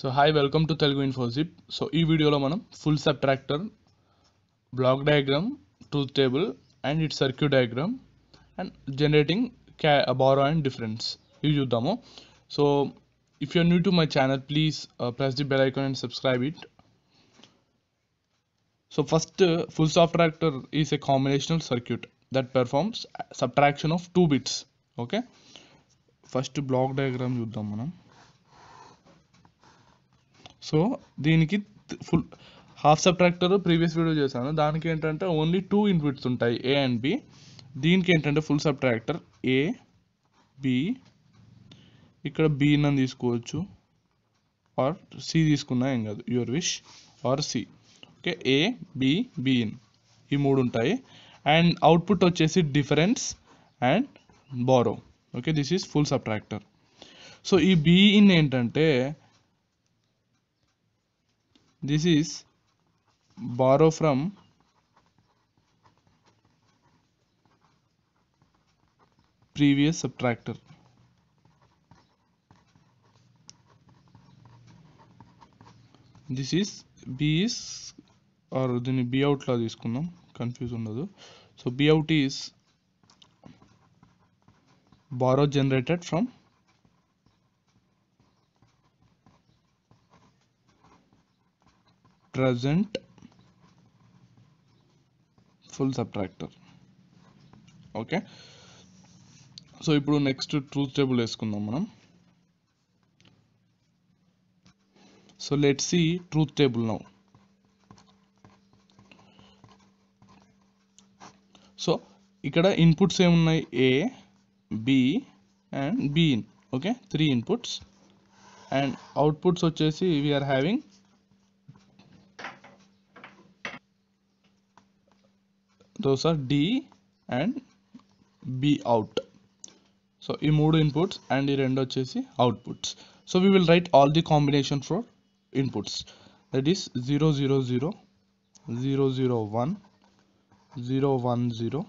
So hi, welcome to Telgu Info Zip. So this video lo manam full subtractor, block diagram, truth table, and its circuit diagram, and generating uh, borrow and difference. So if you are new to my channel, please uh, press the bell icon and subscribe it. So first, uh, full subtractor is a combinational circuit that performs subtraction of two bits. Okay. First block diagram yudhamanam. Okay. So దీనికి full half subtractor previous video చేశాను దానికి ఏంటంటే only two inputs ఉంటాయి ఏ and B దీనికి ఏంటంటే full subtractor A B ఇక్కడ B నన్ను తీసుకోవచ్చు ఆర్ సి తీసుకున్నా ఏం కాదు your wish or C okay A B B in ఈ మూడు ఉంటాయి అండ్ అవుట్పుట్ వచ్చేసి difference and borrow okay this is full subtractor so ఈ బిఇన్ ఏంటంటే this is borrow from previous subtractor this is B is or దీన్ని బీఅవుట్లా తీసుకుందాం కన్ఫ్యూజ్ ఉండదు so B out is borrow generated from present full subtractor okay so ఇప్పుడు next truth table వేసుకుందాం మనం so let see truth table now so ఇక్కడ inputs ఏమున్నాయి A B and B in okay three inputs and outputs వచ్చేసి we are having those are D and B out so ఈ మూడు inputs and ఈ రెండు వచ్చేసి outputs so we will write all the combination for inputs that is zero zero zero zero zero one zero one zero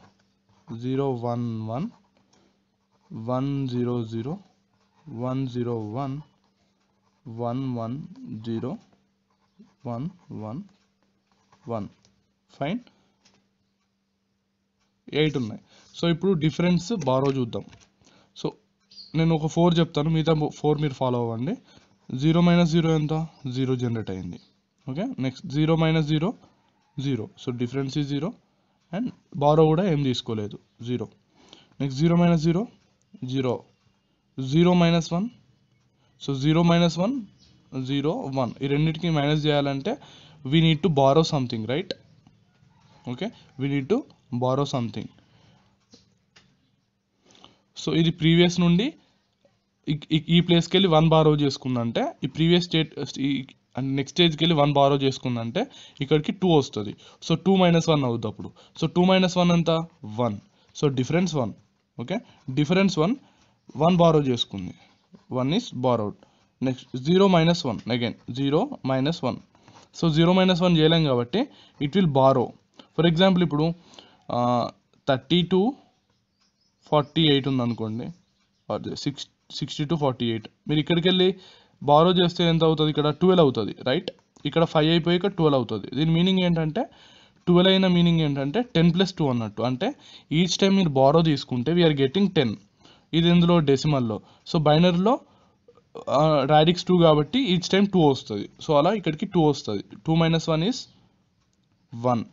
zero one one one zero zero one zero one one one zero one one one fine eight ఉన్నాయి so ఇప్పుడు difference borrow చూద్దాం so నేను ఒక four చెప్తాను మిగతా four మీరు follow అవ్వండి zero minus zero ఎంత జీరో జనరేట్ అయింది okay next zero minus zero zero so difference ఈ జీరో అండ్ బారో కూడా ఏం తీసుకోలేదు zero next zero minus zero zero zero minus one so zero minus one zero one ఈ రెండింటికి minus చేయాలంటే we need to borrow something right okay we need to borrow something so ఇది previous నుండి ఈ ప్లేస్కి వెళ్ళి వన్ బారో చేసుకుందంటే ఈ previous state and next స్టేజ్కి వెళ్ళి వన్ బారో చేసుకుందంటే ఇక్కడికి టూ వస్తుంది సో టూ మైనస్ వన్ అవుద్ది అప్పుడు సో టూ మైనస్ వన్ అంత one so difference one okay difference one one borrow చేసుకుంది one is borrowed next zero minus one again zero minus one so zero minus one చేయలేం కాబట్టి it will borrow for example ఇప్పుడు thirty two forty eight ఉందనుకోండి six sixty two forty eight మీరు ఇక్కడికి వెళ్ళి borrow చేస్తే ఎంత అవుతుంది ఇక్కడ ట్వెల్వ్ అవుతుంది రైట్ ఇక్కడ ఫైవ్ అయిపోయి ఇక్కడ ట్వెల్వ్ అవుతుంది దీని మీనింగ్ ఏంటంటే ట్వెల్వ్ అయిన మీనింగ్ ఏంటంటే టెన్ ప్లస్ టూ అన్నట్టు అంటే ఈచ్ టైం మీరు బారో తీసుకుంటే వీఆర్ గెటింగ్ టెన్ ఇది ఇందులో డెసిమల్లో సో బైనర్లో రాడిక్స్ టూ కాబట్టి ఈచ్ టైం టూ వస్తుంది సో అలా ఇక్కడికి టూ వస్తుంది two minus one is one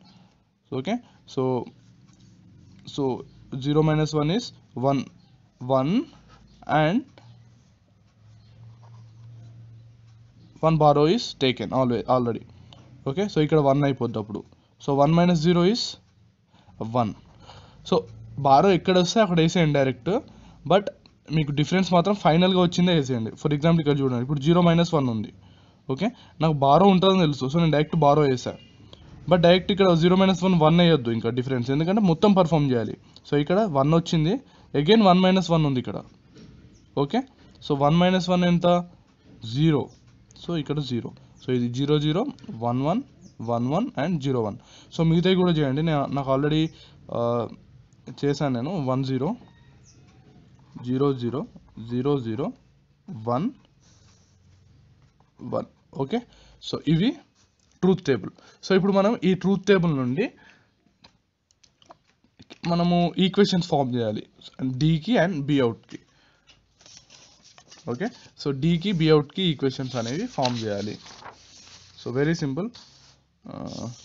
okay so so 0 minus 1 is 1 1 and 1 borrow is taken always already okay so ikkada 1 అయిపోద్ది అప్పుడు so 1 minus 0 is 1 so borrow ఇక్కడ వస్తే అక్కడ వేసేయండి డైరెక్ట్ బట్ మీకు డిఫరెన్స్ మాత్రం ఫైనల్గా వచ్చిందే వేసేయండి ఫర్ ఎగ్జాంపుల్ ఇక్కడ చూడండి ఇప్పుడు జీరో మైనస్ వన్ ఉంది ఓకే నాకు బారో ఉంటుందని తెలుసు సో నేను డైరెక్ట్ బారో వేసాను బట్ డైరెక్ట్ ఇక్కడ జీరో మైనస్ వన్ వన్ అయ్యొద్దు ఇంకా డిఫరెన్స్ ఎందుకంటే మొత్తం పర్ఫామ్ చేయాలి సో ఇక్కడ వన్ వచ్చింది అగైన్ వన్ మైనస్ వన్ ఉంది ఇక్కడ okay so one minus one ఎంత జీరో సో ఇక్కడ జీరో సో ఇది zero zero one one one one and zero one so మిగతా కూడా చేయండి నేను నాకు ఆల్రెడీ చేశాను నేను one zero zero zero zero zero one one okay so ఇవి ట్రూత్ టేబుల్ సో ఇప్పుడు మనం ఈ ట్రూత్ టేబుల్ నుండి మనము ఈక్వేషన్స్ ఫామ్ చేయాలి డీకి అండ్ అవుట్కి ఓకే సో డీకి అవుట్కి ఈక్వేషన్స్ అనేవి ఫామ్ చేయాలి సో వెరీ సింపుల్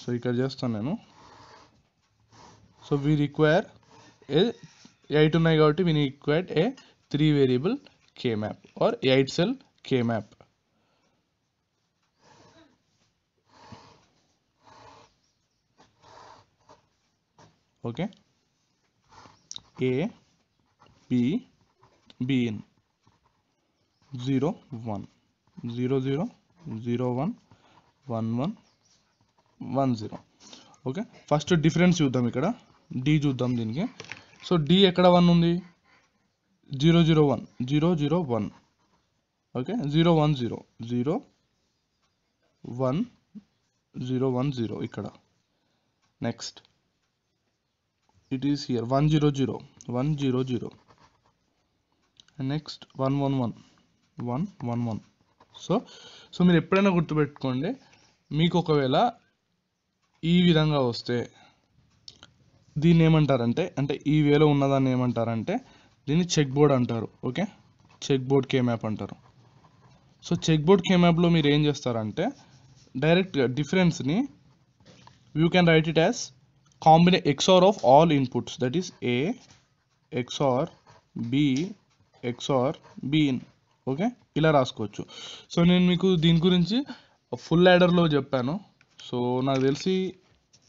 సో ఇక్కడ చేస్తాను నేను so we require a eight ఉన్నాయి కాబట్టి we required a three variable K map or eight cell K map okay A B B in 0 1 0 0 0 1 1 1 1 0 okay first difference யூ ದಮ್ ಇಕಡ ಡಿ ದಮ್ ದಿನ್ಗೆ ಸೋ ಡಿ ಎಕಡ 1 ಉಂಡಿ 0 0 1 0 0 1 ಓಕೆ 0 1 0 0 1 0 ಇಕಡ next it is one one zero zero zero zero next one one one one one one so so మీరు ఎప్పుడైనా గుర్తుపెట్టుకోండి మీకు ఒకవేళ ఈ విధంగా వస్తే దీన్ని ఏమంటారంటే అంటే ఈ వేలో ఉన్నదాన్ని ఏమంటారంటే దీన్ని చెక్ బోర్డ్ అంటారు okay check board K map అంటారు సో చెక్ బోర్డ్ కే మ్యాప్లో మీరు ఏం చేస్తారంటే డైరెక్ట్గా డిఫరెన్స్ని you can write it as combine XOR of all inputs that is A XOR B XOR B in okay ఇలా రాసుకోవచ్చు సో నేను మీకు దీని గురించి ఫుల్ యాడర్లో చెప్పాను సో నాకు తెలిసి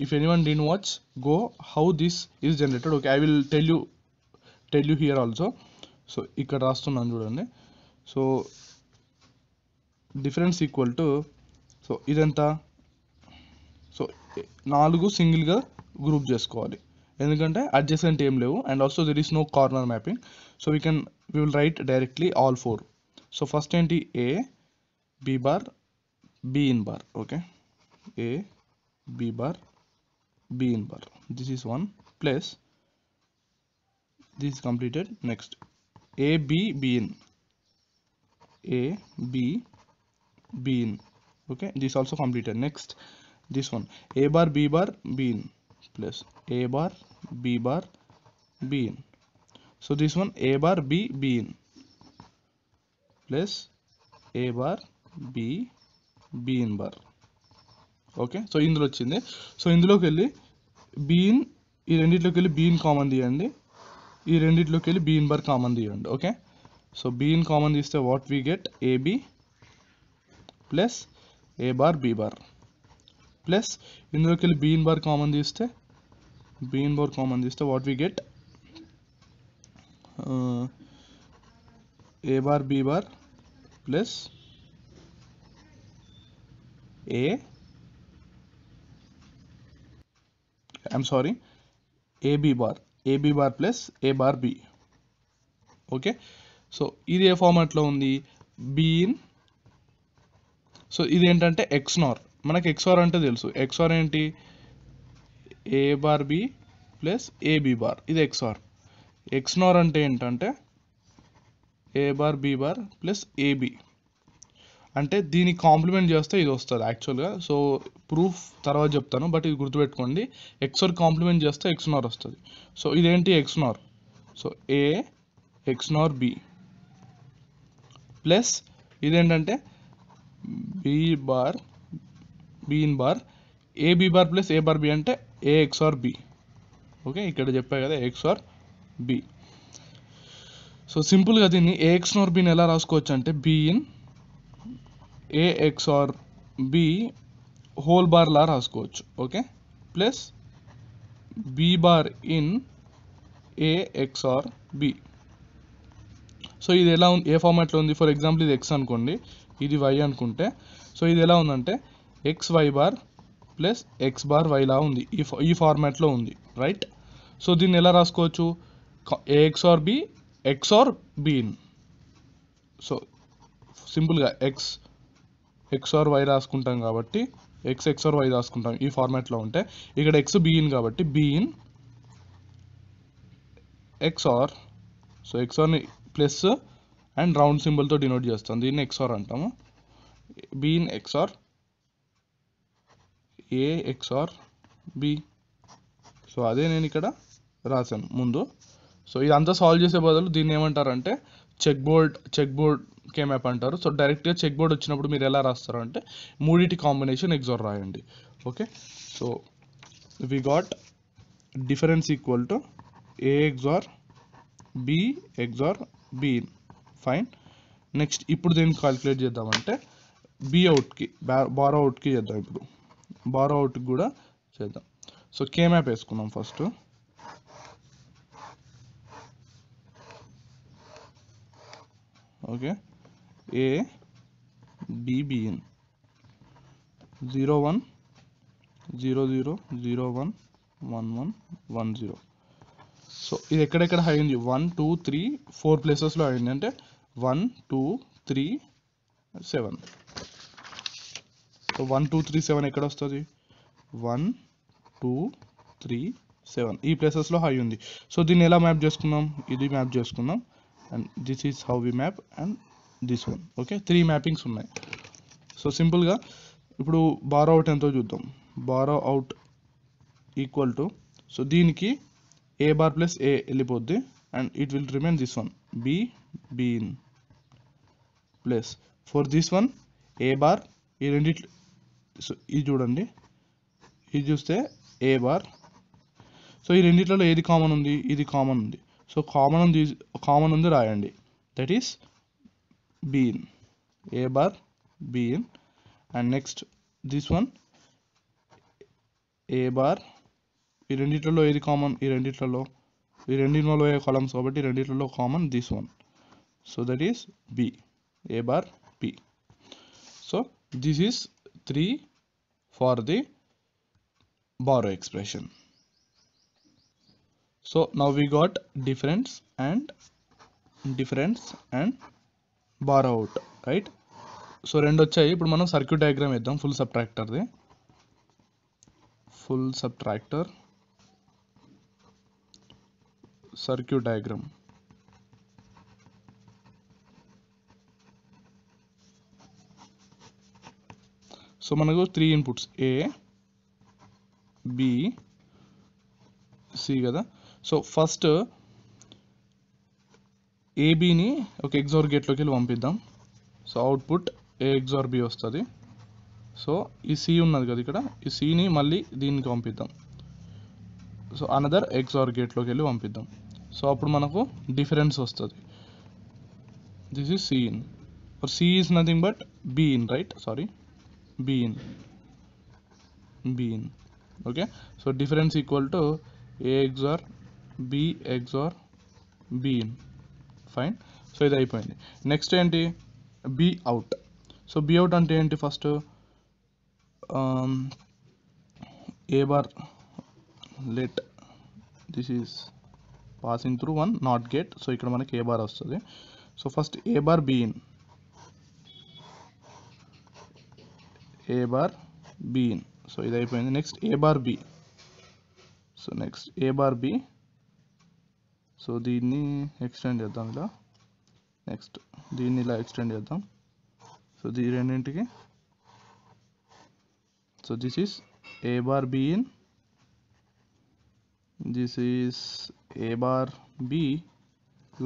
if any one didn't watch go how this is generated okay I will tell you tell you here also so ఇక్కడ రాస్తున్నాను చూడండి సో డిఫరెన్స్ ఈక్వల్ టు సో ఇదెంత సో నాలుగు సింగిల్గా group just called. adjacent aim level and also there is no corner mapping so we can we will write directly all four so first entity a b bar b in bar okay a b bar b in bar this is one plus this completed next a b b in a b b in okay this also completed next this one a bar b bar b in plus A bar B bar B so this one A bar B B in plus A bar B B in bar okay so ఇందులో వచ్చింది so ఇందులోకి వెళ్లి be in ఈ రెండిటిలోకి వెళ్లి B in common తీయండి ఈ రెండిటిలోకి వెళ్లి బీ ఇన్ బార్ కామన్ తీయండి okay so B in common తీస్తే what we get A B plus A bar B bar plus ఇందులోకి వెళ్లి బీ ఇన్ బార్ కామన్ తీస్తే Brain bar common this is what we get uh, A bar B bar plus A I'm sorry AB bar AB bar plus A bar B okay so ఇది ఏ ఫార్మాట్లో ఉంది been so ఇది ఏంటంటే XNOR మనకి XR అంటే తెలుసు XOR ఏంటి A bar B plus A B bar ఇది ఎక్స్ఆర్ ఎక్స్నోర్ అంటే ఏంటంటే A bar B bar plus A B అంటే దీన్ని కాంప్లిమెంట్ చేస్తే ఇది వస్తుంది యాక్చువల్గా సో ప్రూఫ్ తర్వాత చెప్తాను బట్ ఇది గుర్తుపెట్టుకోండి ఎక్స్ఆర్ కాంప్లిమెంట్ చేస్తే ఎక్స్నోర్ వస్తుంది సో ఇదేంటి XNOR so A XNOR B plus ఇదేంటంటే B bar B in bar A B bar plus A bar B అంటే ఏ ఎక్స్ఆర్ బి ఓకే ఇక్కడ చెప్పా కదా ఎక్స్ఆర్ బి సో సింపుల్గా దీన్ని ఏ ఎక్స్ ఆర్ బిని ఎలా రాసుకోవచ్చు అంటే B in A XOR B whole బార్లా రాసుకోవచ్చు okay plus B bar in A XOR B so ఇది ఎలా ఉంది ఏ ఫార్మాట్లో ఉంది ఫర్ ఎగ్జాంపుల్ ఇది ఎక్స్ అనుకోండి ఇది వై అనుకుంటే సో ఇది ఎలా ఉందంటే X Y bar plus X bar వైలా ఉంది ఈ ఈ ఫార్మాట్లో ఉంది రైట్ సో దీన్ని ఎలా రాసుకోవచ్చు A XOR B XOR B in so సింపుల్గా ఎక్స్ ఎక్స్ ఆర్ వై రాసుకుంటాం కాబట్టి ఎక్స్ ఎక్స్ ఆర్ వై రాసుకుంటాం ఈ ఫార్మాట్లో ఉంటే ఇక్కడ ఎక్స్ బీన్ కాబట్టి బీన్ ఎక్స్ ఆర్ సో ఎక్స్ ఆర్ని ప్లస్ అండ్ రౌండ్ సింబల్తో డినోట్ చేస్తాం దీన్ని ఎక్స్ ఆర్ అంటాము B in XOR A B so అదే నేను ఇక్కడ రాశాను ముందు సో ఇదంతా సాల్వ్ చేసే బదులు దీన్ని ఏమంటారంటే check board check board map అంటారు సో డైరెక్ట్గా చెక్ బోర్డ్ వచ్చినప్పుడు మీరు ఎలా రాస్తారు అంటే మూడిటి కాంబినేషన్ ఎగ్జోర్ రాయండి okay so we got difference equal to A XOR B XOR B fine next ఇప్పుడు దీన్ని కాలిక్యులేట్ చేద్దామంటే బి అవుట్కి బారో అవుట్కి చేద్దాం ఇప్పుడు బారో అవుట్ కూడా చేద్దాం సో కే మ్యాప్ వేసుకుందాం first okay A B B in zero one zero zero zero one one one one zero so ఇది ఎక్కడెక్కడ హై ఉంది వన్ టూ త్రీ ఫోర్ ప్లేసెస్లో అయింది అంటే one two three seven so one two three seven ఎక్కడ వస్తుంది one two three seven ఈ ప్లేసెస్లో హై ఉంది సో దీన్ని ఎలా మ్యాప్ చేసుకుందాం ఇది మ్యాప్ చేసుకుందాం and this is how we map and this one okay three mappings ఉన్నాయి సో సింపుల్గా ఇప్పుడు బారో అవుట్ ఎంతో చూద్దాం borrow out equal to so దీనికి ఏ బార్ ప్లస్ ఏ వెళ్ళిపోద్ది and it will remain this one B B in plus for this one A bar ఈ రెండిట్లు so ఇది చూడండి ఇది చూస్తే ఏ బార్ సో ఈ రెండిట్లలో ఏది కామన్ ఉంది ఇది కామన్ ఉంది సో కామన్ ఉంది కామన్ ఉంది రాయండి that is B in A bar B in and next this one A bar ఈ రెండిట్లలో ఏది కామన్ ఈ రెండిట్లలో ఈ రెండిట్లలో ఏ కాలమ్స్ కాబట్టి రెండిట్లలో common this one so that is B A bar B so this is three for the borrow expression so now we got difference and difference and borrow out right so rendu vachayi ippudu manam circuit diagram edam full subtractor de full subtractor circuit diagram so మనకు three inputs A B C కదా so first ఏబీని ఒక XOR గేట్లోకి వెళ్ళి పంపిద్దాం so output A XOR B వస్తుంది so ఈ C ఉన్నది కదా ఇక్కడ ఈ సిని మళ్ళీ దీనికి పంపిద్దాం సో అనదర్ ఎగ్జార్ గేట్లోకి వెళ్ళి పంపిద్దాం సో అప్పుడు మనకు డిఫరెన్స్ వస్తుంది this is C in in C is nothing but B in in right sorry bean bean okay so difference equal to a xor b xor B in fine so ఇది అయిపోయింది next ఏంటి B out so B out అంటే ఏంటి first A bar let this is passing through one not gate so ఇక్కడ మనకి A bar వస్తుంది so first A bar B a bar b in so this is next a bar b so next a bar b so the next extend cheddam ila next dinni ila extend cheddam so di rendentiki so this is a bar b in this is a bar b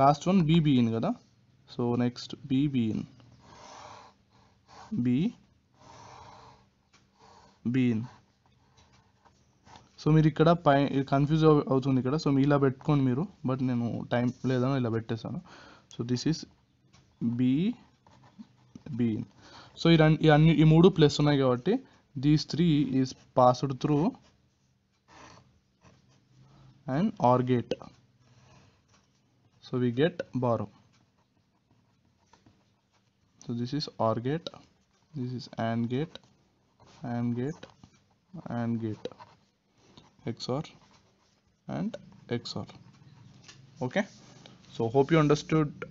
last one b b in kada so next b b in b B in so మీరు ఇక్కడ పై confuse అవుతుంది ఇక్కడ so ఇలా పెట్టుకోండి మీరు but నేను time లేదని ఇలా పెట్టేశాను so this is B B in so ఈ రెండు అన్ని ఈ మూడు ప్లస్ ఉన్నాయి కాబట్టి these three is passed through and or gate so we get borrow so this is OR gate this is AND gate and gate and gate xor and xor okay so hope you understood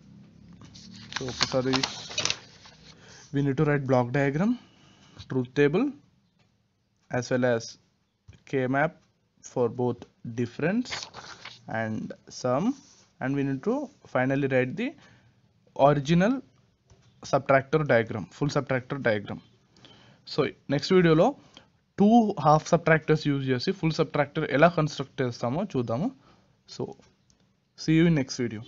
so sorry. we need to write block diagram truth table as well as K-map for both difference and sum and we need to finally write the original subtractor diagram full subtractor diagram so next వీడియోలో two half subtractors use చేసి full subtractor ఎలా construct చేస్తామో చూద్దాము so see you next video